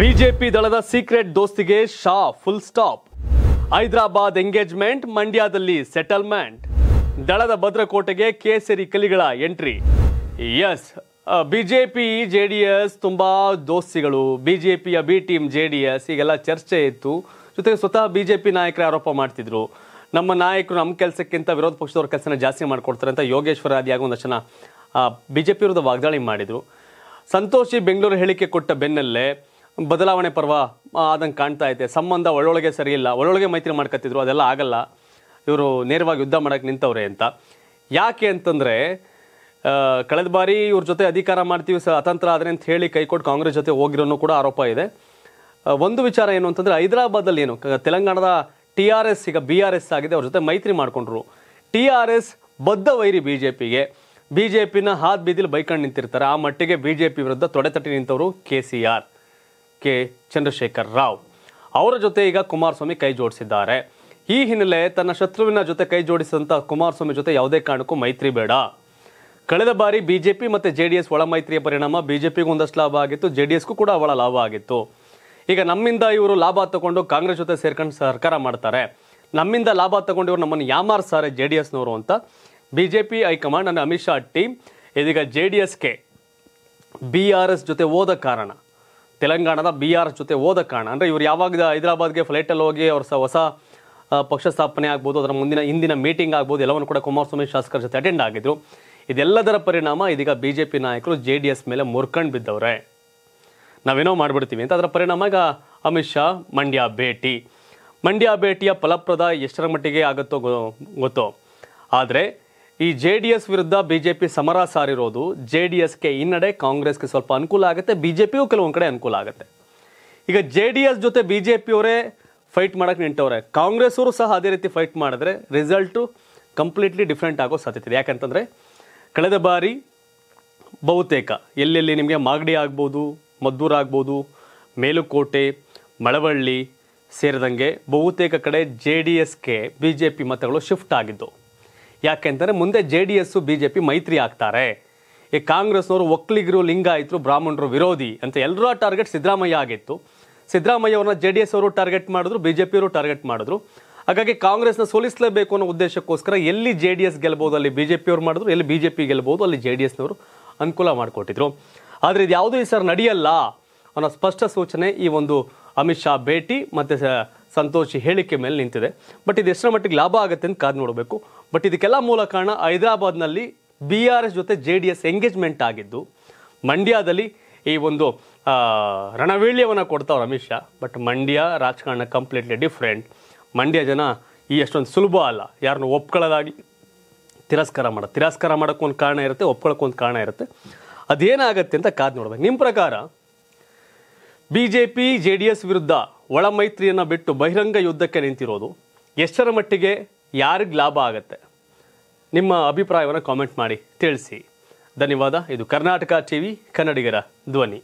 BJP ದಳದ secret ದೋಸ್ತಿಗೆ Shah full stop Hyderabad engagement ಮಂಡ್ಯದಲ್ಲಿ ಸೆಟಲ್ಮೆಂಟ್ ದಳದ ಭದ್ರಕೋಟೆಗೆ ಕೇಸರಿ ಕಲಿಗಳ entry S BJP J D S ತುಂಬ ದೋಸ್ತಿಗಳು ಬಿಜೆಪಿಯ B team J D S ಈಗೆಲ್ಲ ಚರ್ಚೆ ಇತ್ತು ಜೊತೆಗೆ ಸ್ವತಃ ಬಿಜೆಪಿ ನಾಯಕರೇ ಆರೋಪ ಮಾಡ್ತಿದ್ರು ನಮ್ಮ ನಾಯಕರು ನಮ್ಮ ಕೆಲಸಕ್ಕಿಂತ ವಿರೋಧ ಪಕ್ಷದವ್ರ ಕೆಲಸನ ಜಾಸ್ತಿ ಮಾಡಿಕೊಡ್ತಾರೆ ಅಂತ ಯೋಗೇಶ್ವರ ಆದಿಯಾಗ ಒಂದಷ್ಟು ಜನ ಬಿಜೆಪಿ ವಿರುದ್ಧ ವಾಗ್ದಾಳಿ ಮಾಡಿದರು ಸಂತೋಷಿ ಬೆಂಗಳೂರು ಹೇಳಿಕೆ ಕೊಟ್ಟ ಬೆನ್ನಲ್ಲೇ ಬದಲಾವಣೆ ಪರ್ವ ಆದಂಗೆ ಕಾಣ್ತಾ ಐತೆ ಸಂಬಂಧ ಒಳ್ಳೊಳಗೆ ಸರಿಯಿಲ್ಲ ಒಳ್ಳೊಳಗೆ ಮೈತ್ರಿ ಮಾಡ್ಕೊತಿದ್ರು ಅದೆಲ್ಲ ಆಗಲ್ಲ ಇವರು ನೇರವಾಗಿ ಯುದ್ಧ ಮಾಡೋಕ್ಕೆ ನಿಂತವ್ರೆ ಅಂತ ಯಾಕೆ ಅಂತಂದರೆ ಕಳೆದ ಬಾರಿ ಇವ್ರ ಜೊತೆ ಅಧಿಕಾರ ಮಾಡ್ತೀವಿ ಸ ಅತಂತ್ರ ಆದರೆ ಅಂತ ಹೇಳಿ ಕೈಕೊಟ್ಟು ಕಾಂಗ್ರೆಸ್ ಜೊತೆ ಹೋಗಿರೋನು ಕೂಡ ಆರೋಪ ಇದೆ ಒಂದು ವಿಚಾರ ಏನು ಅಂತಂದರೆ ಹೈದರಾಬಾದಲ್ಲಿ ಏನು ತೆಲಂಗಾಣದ ಟಿ ಆರ್ ಎಸ್ ಈಗ ಬಿ ಆರ್ ಎಸ್ ಆಗಿದೆ ಅವ್ರ ಜೊತೆ ಮೈತ್ರಿ ಮಾಡಿಕೊಂಡ್ರು ಟಿ ಆರ್ ಎಸ್ ಬದ್ಧ ವೈರಿ ಬಿ ಜೆ ಪಿಗೆ ಬಿ ಜೆ ಪಿನ ಹಾತ್ ಬೀದಿಲಿ ಬೈಕಂಡು ನಿಂತಿರ್ತಾರೆ ಆ ಮಟ್ಟಿಗೆ ಬಿ ಜೆ ಪಿ ವಿರುದ್ಧ ತೊಡೆತಟ್ಟಿ ನಿಂತವರು K C R K Chandrashekar Rao ಅವರ ಜೊತೆ ಈಗ ಕುಮಾರಸ್ವಾಮಿ ಕೈ ಜೋಡಿಸಿದ್ದಾರೆ ಈ ಹಿನ್ನೆಲೆ ತನ್ನ ಶತ್ರುವಿನ ಜೊತೆ ಕೈ ಜೋಡಿಸಿದಂಥ ಕುಮಾರಸ್ವಾಮಿ ಜೊತೆ ಯಾವುದೇ ಕಾರಣಕ್ಕೂ ಮೈತ್ರಿ ಬೇಡ ಕಳೆದ ಬಾರಿ ಬಿಜೆಪಿ ಮತ್ತು ಜೆ ಡಿ ಎಸ್ ಒಳ ಮೈತ್ರಿಯ ಪರಿಣಾಮ ಬಿಜೆಪಿಗೂ ಒಂದಷ್ಟು ಲಾಭ ಆಗಿತ್ತು ಜೆ ಡಿ ಎಸ್ಗೂ ಕೂಡ ಅವಳ ಲಾಭ ಆಗಿತ್ತು ಈಗ ನಮ್ಮಿಂದ ಇವರು ಲಾಭ ತಗೊಂಡು ಕಾಂಗ್ರೆಸ್ ಜೊತೆ ಸೇರ್ಕೊಂಡು ಸರ್ಕಾರ ಮಾಡ್ತಾರೆ ನಮ್ಮಿಂದ ಲಾಭ ತಗೊಂಡು ಇವರು ನಮ್ಮನ್ನು ಯಾಮಾರಿಸ್ತಾರೆ ಜೆ ಡಿ ಎಸ್ನವರು ಅಂತ ಬಿ ಜೆ ಪಿ ಹೈಕಮಾಂಡ್ ಅಂದರೆ ಅಮಿತ್ ಶಾ ಟೀಮ್ ಇದೀಗ ಜೆ ಡಿ ಎಸ್ಗೆ ಬಿ ಆರ್ ಎಸ್ ಜೊತೆ ಹೋದ ಕಾರಣ ತೆಲಂಗಾಣದ ಬಿ ಆರ್ ಜೊತೆ ಹೋದ ಕಾರಣ ಅಂದರೆ ಇವರು ಯಾವಾಗ ಹೈದರಾಬಾದ್ಗೆ ಫ್ಲೈಟಲ್ಲಿ ಹೋಗಿ ಅವ್ರ ಸಹ ಹೊಸ ಪಕ್ಷ ಸ್ಥಾಪನೆ ಆಗ್ಬೋದು ಅದರ ಮುಂದಿನ ಹಿಂದಿನ ಮೀಟಿಂಗ್ ಆಗ್ಬೋದು ಎಲ್ಲವನ್ನು ಕೂಡ ಕುಮಾರಸ್ವಾಮಿ ಶಾಸಕರ ಜೊತೆ ಅಟೆಂಡ್ ಆಗಿದ್ರು ಇದೆಲ್ಲದರ ಪರಿಣಾಮ ಇದೀಗ ಬಿ ಜೆ ಪಿ ನಾಯಕರು ಜೆ ಡಿ ಎಸ್ ಮೇಲೆ ಮುರ್ಕಂಡು ಬಿದ್ದವ್ರೆ ನಾವೇನೋ ಮಾಡಿಬಿಡ್ತೀವಿ ಅಂತ ಅದರ ಪರಿಣಾಮ ಈಗ ಅಮಿತ್ ಶಾ ಮಂಡ್ಯ ಭೇಟಿ ಮಂಡ್ಯ ಭೇಟಿಯ ಫಲಪ್ರದ ಎಷ್ಟರ ಮಟ್ಟಿಗೆ ಆಗುತ್ತೋ ಗೊತ್ತೋ ಆದರೆ ಈ ಜೆ ಡಿ ಎಸ್ ವಿರುದ್ಧ ಬಿಜೆಪಿ ಸಮರ ಸಾರಿರೋದು ಜೆ ಡಿ ಎಸ್ಗೆ ಹಿನ್ನಡೆ ಕಾಂಗ್ರೆಸ್ಗೆ ಸ್ವಲ್ಪ ಅನುಕೂಲ ಆಗುತ್ತೆ ಬಿ ಜೆ ಪಿಯು ಕೆಲವೊಂದು ಕಡೆ ಅನುಕೂಲ ಆಗುತ್ತೆ ಈಗ ಜೆ ಡಿ ಎಸ್ ಜೊತೆ ಬಿ ಜೆ ಪಿಯವರೇ ಫೈಟ್ ಮಾಡೋಕ್ಕೆ ನಿಂಟವ್ರೆ ಕಾಂಗ್ರೆಸ್ ಅವರು ಸಹ ಅದೇ ರೀತಿ ಫೈಟ್ ಮಾಡಿದ್ರೆ ರಿಸಲ್ಟು ಕಂಪ್ಲೀಟ್ಲಿ ಡಿಫ್ರೆಂಟ್ ಆಗೋ ಸಾಧ್ಯತೆ ಇದೆ ಯಾಕಂತಂದರೆ ಕಳೆದ ಬಾರಿ ಬಹುತೇಕ ಎಲ್ಲೆಲ್ಲಿ ನಿಮಗೆ ಮಾಗಡಿ ಆಗ್ಬೋದು ಮದ್ದೂರು ಆಗ್ಬೋದು ಮೇಲುಕೋಟೆ ಮಳವಳ್ಳಿ ಸೇರಿದಂಗೆ ಬಹುತೇಕ ಕಡೆ ಜೆ ಡಿ ಎಸ್ಗೆ ಬಿ ಜೆ ಪಿ ಮತಗಳು ಶಿಫ್ಟ್ ಆಗಿದ್ದವು ಯಾಕೆಂದರೆ ಮುಂದೆ ಜೆ ಡಿ ಎಸ್ಸು ಬಿ ಜೆ ಪಿ ಮೈತ್ರಿ ಆಗ್ತಾರೆ ಈ ಕಾಂಗ್ರೆಸ್ನವರು ಒಕ್ಕಲಿಗರು ಲಿಂಗಾಯಿತರು ಬ್ರಾಹ್ಮಣರು ವಿರೋಧಿ ಅಂತ ಎಲ್ಲರ ಟಾರ್ಗೆಟ್ ಸಿದ್ದರಾಮಯ್ಯ ಆಗಿತ್ತು ಸಿದ್ದರಾಮಯ್ಯ ಅವ್ರನ್ನ ಜೆ ಡಿ ಎಸ್ ಅವರು ಟಾರ್ಗೆಟ್ ಮಾಡಿದ್ರು ಬಿ ಜೆ ಪಿಯವರು ಟಾರ್ಗೆಟ್ ಮಾಡಿದ್ರು ಹಾಗಾಗಿ ಕಾಂಗ್ರೆಸ್ನ ಸೋಲಿಸಲೇಬೇಕು ಅನ್ನೋ ಉದ್ದೇಶಕ್ಕೋಸ್ಕರ ಎಲ್ಲಿ ಜೆ ಡಿ ಎಸ್ ಗೆಲ್ಬೋದು ಅಲ್ಲಿ ಬಿ ಜೆ ಪಿಯವ್ರು ಮಾಡಿದ್ರು ಎಲ್ಲಿ ಬಿ ಜೆ ಪಿ ಗೆಲ್ಬೋದು ಅಲ್ಲಿ ಜೆ ಡಿ ಎಸ್ನವರು ಅನುಕೂಲ ಮಾಡಿಕೊಟ್ಟಿದ್ರು ಆದರೆ ಇದು ಯಾವುದೂ ಈ ಸರ್ ನಡೆಯಲ್ಲ ಅನ್ನೋ ಸ್ಪಷ್ಟ ಸೂಚನೆ ಈ ಒಂದು ಅಮಿತ್ ಶಾ ಭೇಟಿ ಮತ್ತು ಸಂತೋಷ ಹೇಳಿಕೆ ಮೇಲೆ ನಿಂತಿದೆ ಬಟ್ ಇದು ಎಷ್ಟರ ಮಟ್ಟಿಗೆ ಲಾಭ ಆಗುತ್ತೆ ಅಂತ ಕಾದು ನೋಡಬೇಕು ಬಟ್ ಇದಕ್ಕೆಲ್ಲ ಮೂಲ ಕಾರಣ ಹೈದರಾಬಾದ್ನಲ್ಲಿ ಬಿ ಆರ್ ಎಸ್ ಜೊತೆ ಜೆ ಡಿ ಎಸ್ ಎಂಗೇಜ್ಮೆಂಟ್ ಆಗಿದ್ದು ಮಂಡ್ಯದಲ್ಲಿ ಈ ಒಂದು ರಣವೀಳ್ಯವನ್ನು ಕೊಡ್ತಾವೆ ರಮೇಶ್ ಶಾ ಬಟ್ ಮಂಡ್ಯ ರಾಜಕಾರಣ ಕಂಪ್ಲೀಟ್ಲಿ ಡಿಫ್ರೆಂಟ್ ಮಂಡ್ಯ ಜನ ಈ ಅಷ್ಟೊಂದು ಸುಲಭ ಅಲ್ಲ ಯಾರನ್ನು ಒಪ್ಕೊಳ್ಳೋದಾಗಿ ತಿರಸ್ಕಾರ ಮಾಡ ತಿರಸ್ಕಾರ ಒಂದು ಕಾರಣ ಇರುತ್ತೆ ಒಂದು ಕಾರಣ ಇರುತ್ತೆ ಅದೇನಾಗತ್ತೆ ಅಂತ ಕಾದು ನೋಡ್ಬೇಕು ನಿಮ್ಮ ಪ್ರಕಾರ B J P J D S ವಿರುದ್ಧ ಒಳ ಮೈತ್ರಿಯನ್ನು ಬಿಟ್ಟು ಬಹಿರಂಗ ಯುದ್ಧಕ್ಕೆ ನಿಂತಿರೋದು ಎಷ್ಟರ ಮಟ್ಟಿಗೆ ಯಾರಿಗೆ ಲಾಭ ಆಗುತ್ತೆ ನಿಮ್ಮ ಅಭಿಪ್ರಾಯವನ್ನು ಕಾಮೆಂಟ್ ಮಾಡಿ ತಿಳಿಸಿ ಧನ್ಯವಾದ ಇದು ಕರ್ನಾಟಕ ಟಿ ವಿ ಕನ್ನಡಿಗರ ಧ್ವನಿ